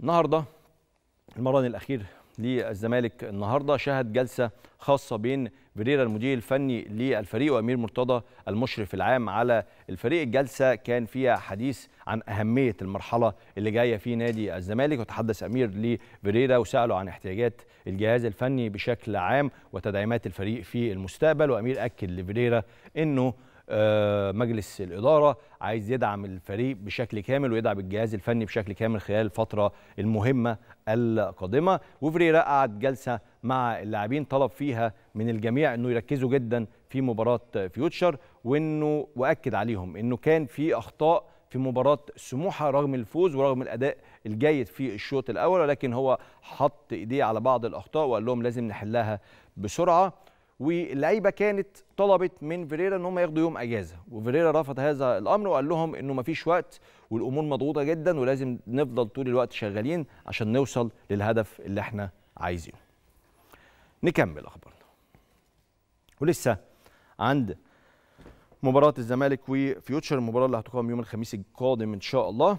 النهارده المرن الاخير للزمالك النهارده شهد جلسه خاصه بين فيريرا المدير الفني للفريق وامير مرتضى المشرف العام على الفريق الجلسه كان فيها حديث عن اهميه المرحله اللي جايه في نادي الزمالك وتحدث امير لفيريرا وساله عن احتياجات الجهاز الفني بشكل عام وتدعيمات الفريق في المستقبل وامير اكد لفيريرا انه آه، مجلس الإدارة عايز يدعم الفريق بشكل كامل ويدعم الجهاز الفني بشكل كامل خلال الفترة المهمة القادمة وفريرا قعد جلسة مع اللاعبين طلب فيها من الجميع أنه يركزوا جدا في مباراة فيوتشر وأنه وأكد عليهم أنه كان في أخطاء في مباراة سموحة رغم الفوز ورغم الأداء الجيد في الشوط الأول ولكن هو حط إيديه على بعض الأخطاء وقال لهم لازم نحلها بسرعة واللعيبه كانت طلبت من فيريرا ان هم ياخدوا يوم اجازه وفيريرا رفض هذا الامر وقال لهم انه مفيش وقت والامور مضغوطه جدا ولازم نفضل طول الوقت شغالين عشان نوصل للهدف اللي احنا عايزينه. نكمل اخبارنا. ولسه عند مباراه الزمالك وفيوتشر المباراه اللي هتقام يوم الخميس القادم ان شاء الله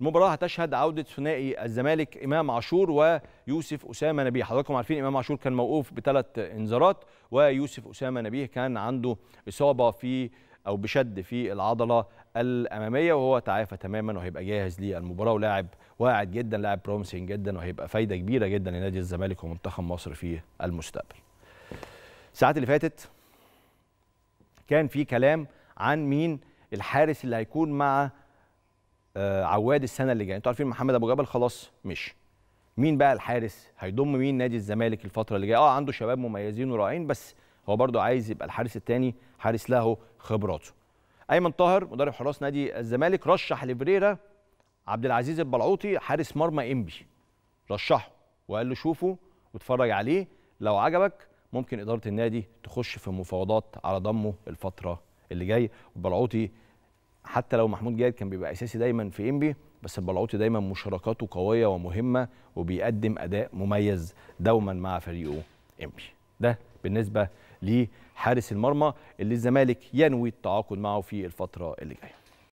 المباراه هتشهد عوده ثنائي الزمالك امام عاشور ويوسف اسامه نبيه حضراتكم عارفين امام عاشور كان موقوف بثلاث انذارات ويوسف اسامه نبيه كان عنده اصابه في او بشد في العضله الاماميه وهو تعافى تماما وهيبقى جاهز للمباراه ولاعب واعد جدا لاعب بروميسنج جدا وهيبقى فايده كبيره جدا لنادي الزمالك ومنتخب مصر في المستقبل. الساعات اللي فاتت كان في كلام عن مين الحارس اللي هيكون مع آه، عواد السنه اللي جايه انتوا عارفين محمد ابو جبل خلاص مشي مين بقى الحارس هيضم مين نادي الزمالك الفتره اللي جايه اه عنده شباب مميزين ورائعين بس هو برضه عايز يبقى الحارس الثاني حارس له خبراته ايمن طاهر مدرب حراس نادي الزمالك رشح لفريرا عبد العزيز البلعوطي حارس مرمى انبي رشحه وقال له شوفه واتفرج عليه لو عجبك ممكن اداره النادي تخش في مفاوضات على ضمه الفتره اللي جايه البلعوطي حتى لو محمود جاد كان بيبقى اساسي دايما في انبي بس البلعوطي دايما مشاركاته قويه ومهمه وبيقدم اداء مميز دوما مع فريقه انبي ده بالنسبه لحارس المرمى اللي الزمالك ينوي التعاقد معه في الفتره اللي جايه